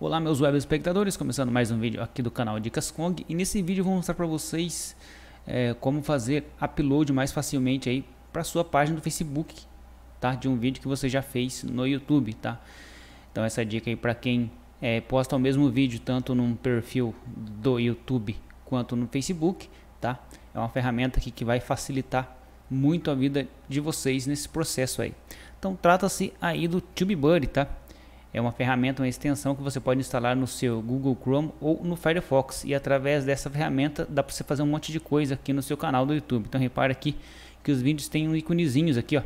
Olá meus web espectadores, começando mais um vídeo aqui do canal Dicas Kong e nesse vídeo vou mostrar para vocês é, como fazer upload mais facilmente aí para sua página do Facebook, tá? De um vídeo que você já fez no YouTube, tá? Então essa dica aí para quem é, posta o mesmo vídeo tanto num perfil do YouTube quanto no Facebook, tá? É uma ferramenta aqui que vai facilitar muito a vida de vocês nesse processo aí. Então trata-se aí do TubeBuddy, tá? É uma ferramenta, uma extensão que você pode instalar no seu Google Chrome ou no Firefox. E através dessa ferramenta dá para você fazer um monte de coisa aqui no seu canal do YouTube. Então repara aqui que os vídeos têm um íconezinhos aqui, ó.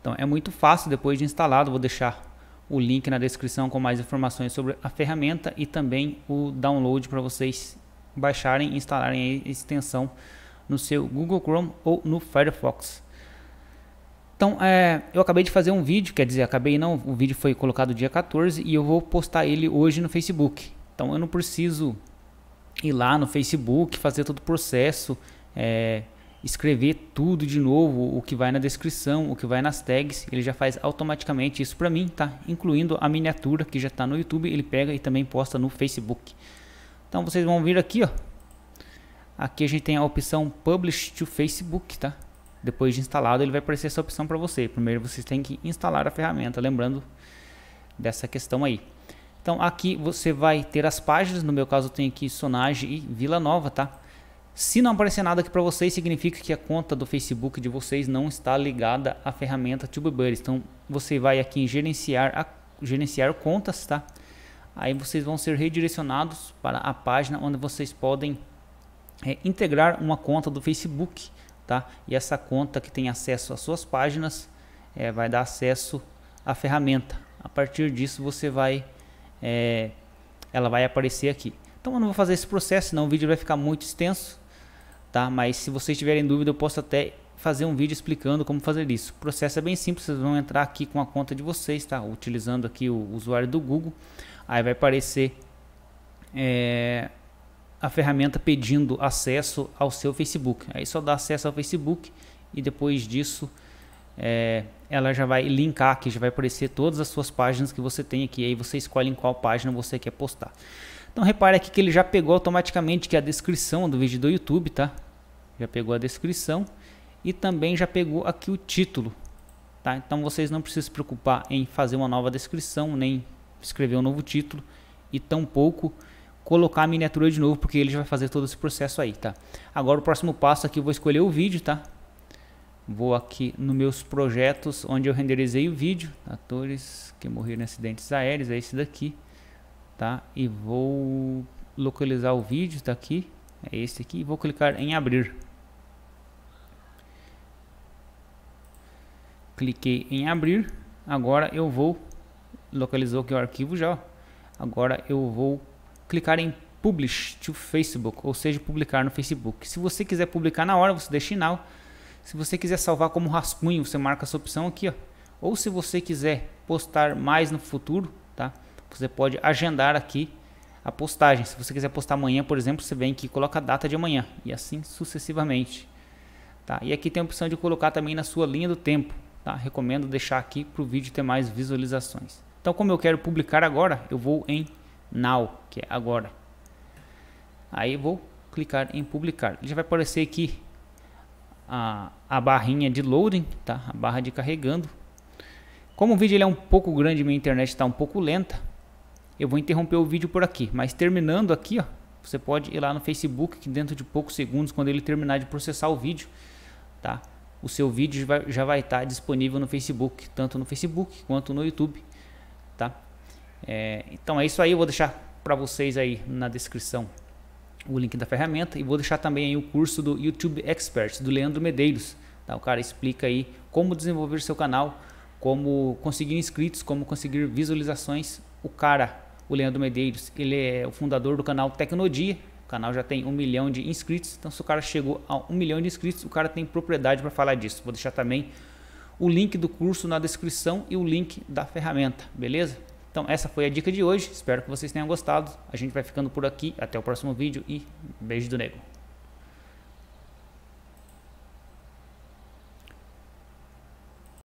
Então é muito fácil depois de instalado. Vou deixar o link na descrição com mais informações sobre a ferramenta e também o download para vocês baixarem e instalarem a extensão no seu Google Chrome ou no Firefox. Então, é, eu acabei de fazer um vídeo, quer dizer, acabei não, o vídeo foi colocado dia 14 e eu vou postar ele hoje no Facebook. Então, eu não preciso ir lá no Facebook, fazer todo o processo, é, escrever tudo de novo, o que vai na descrição, o que vai nas tags, ele já faz automaticamente isso para mim, tá? Incluindo a miniatura que já está no YouTube, ele pega e também posta no Facebook. Então vocês vão vir aqui, ó. Aqui a gente tem a opção Publish to Facebook, tá? depois de instalado, ele vai aparecer essa opção para você. Primeiro você tem que instalar a ferramenta, lembrando dessa questão aí. Então aqui você vai ter as páginas, no meu caso eu tenho aqui Sonage e Vila Nova, tá? Se não aparecer nada aqui para vocês, significa que a conta do Facebook de vocês não está ligada à ferramenta TubeBuddy. Então você vai aqui em gerenciar, a, gerenciar contas, tá? Aí vocês vão ser redirecionados para a página onde vocês podem é, integrar uma conta do Facebook tá? E essa conta que tem acesso às suas páginas é, vai dar acesso à ferramenta. A partir disso você vai, é, ela vai aparecer aqui. Então eu não vou fazer esse processo, senão o vídeo vai ficar muito extenso, tá? Mas se vocês tiverem dúvida, eu posso até fazer um vídeo explicando como fazer isso. O processo é bem simples, vocês vão entrar aqui com a conta de vocês, tá? Utilizando aqui o usuário do Google, aí vai aparecer é, a ferramenta pedindo acesso ao seu Facebook. Aí só dá acesso ao Facebook e depois disso é, ela já vai linkar aqui, já vai aparecer todas as suas páginas que você tem aqui. Aí você escolhe em qual página você quer postar. Então repare aqui que ele já pegou automaticamente que a descrição do vídeo do YouTube, tá? Já pegou a descrição e também já pegou aqui o título, tá? Então vocês não precisam se preocupar em fazer uma nova descrição, nem escrever um novo título e tampouco pouco colocar a miniatura de novo, porque ele já vai fazer todo esse processo aí, tá? Agora o próximo passo aqui, eu vou escolher o vídeo, tá? Vou aqui nos meus projetos, onde eu renderizei o vídeo, atores que morreram em acidentes aéreos, é esse daqui, tá? E vou localizar o vídeo, tá aqui, é esse aqui, e vou clicar em abrir. Cliquei em abrir, agora eu vou, localizou aqui é o arquivo já, agora eu vou clicar em Publish to Facebook, ou seja, publicar no Facebook. Se você quiser publicar na hora, você deixa now. Se você quiser salvar como rascunho, você marca essa opção aqui, ó. Ou se você quiser postar mais no futuro, tá? Você pode agendar aqui a postagem. Se você quiser postar amanhã, por exemplo, você vem aqui e coloca a data de amanhã e assim sucessivamente. Tá? E aqui tem a opção de colocar também na sua linha do tempo. Tá? Recomendo deixar aqui para o vídeo ter mais visualizações. Então, como eu quero publicar agora, eu vou em now, que é agora. Aí vou clicar em publicar. Ele já vai aparecer aqui a, a barrinha de loading, tá? A barra de carregando. Como o vídeo ele é um pouco grande, minha internet está um pouco lenta, eu vou interromper o vídeo por aqui. Mas terminando aqui, ó, você pode ir lá no Facebook que dentro de poucos segundos, quando ele terminar de processar o vídeo, tá? O seu vídeo já vai, já vai estar tá disponível no Facebook, tanto no Facebook quanto no YouTube, tá? É, então é isso aí, eu vou deixar para vocês aí na descrição o link da ferramenta e vou deixar também aí o curso do YouTube Experts do Leandro Medeiros. Tá? O cara explica aí como desenvolver seu canal, como conseguir inscritos, como conseguir visualizações. O cara, o Leandro Medeiros, ele é o fundador do canal Tecnodia. O canal já tem um milhão de inscritos. Então, se o cara chegou a um milhão de inscritos, o cara tem propriedade para falar disso. Vou deixar também o link do curso na descrição e o link da ferramenta, beleza? Então essa foi a dica de hoje, espero que vocês tenham gostado. A gente vai ficando por aqui, até o próximo vídeo e beijo do nego.